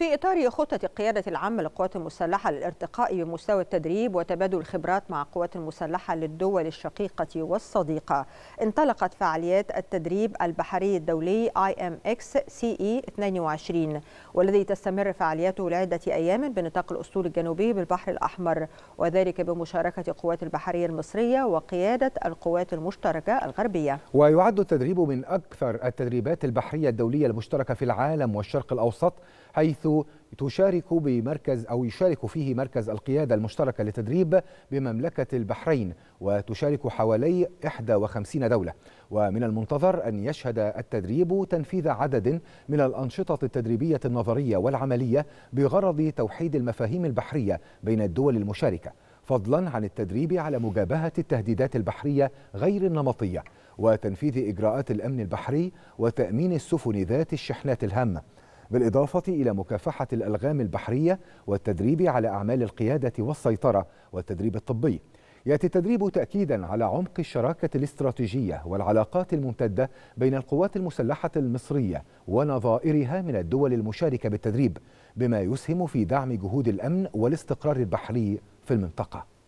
في إطار خطة القيادة العامة للقوات المسلحة للارتقاء بمستوى التدريب وتبادل الخبرات مع القوات المسلحة للدول الشقيقة والصديقة انطلقت فعاليات التدريب البحري الدولي IMX CE 22 والذي تستمر فعالياته لعدة أيام بنطاق الأسطول الجنوبي بالبحر الأحمر وذلك بمشاركة قوات البحرية المصرية وقيادة القوات المشتركة الغربية ويعد التدريب من أكثر التدريبات البحرية الدولية المشتركة في العالم والشرق الأوسط حيث تشارك بمركز أو يشارك فيه مركز القيادة المشتركة للتدريب بمملكة البحرين وتشارك حوالي 51 دولة ومن المنتظر أن يشهد التدريب تنفيذ عدد من الأنشطة التدريبية النظرية والعملية بغرض توحيد المفاهيم البحرية بين الدول المشاركة فضلا عن التدريب على مجابهة التهديدات البحرية غير النمطية وتنفيذ إجراءات الأمن البحري وتأمين السفن ذات الشحنات الهامة بالإضافة إلى مكافحة الألغام البحرية والتدريب على أعمال القيادة والسيطرة والتدريب الطبي يأتي التدريب تأكيدا على عمق الشراكة الاستراتيجية والعلاقات الممتدة بين القوات المسلحة المصرية ونظائرها من الدول المشاركة بالتدريب بما يسهم في دعم جهود الأمن والاستقرار البحري في المنطقة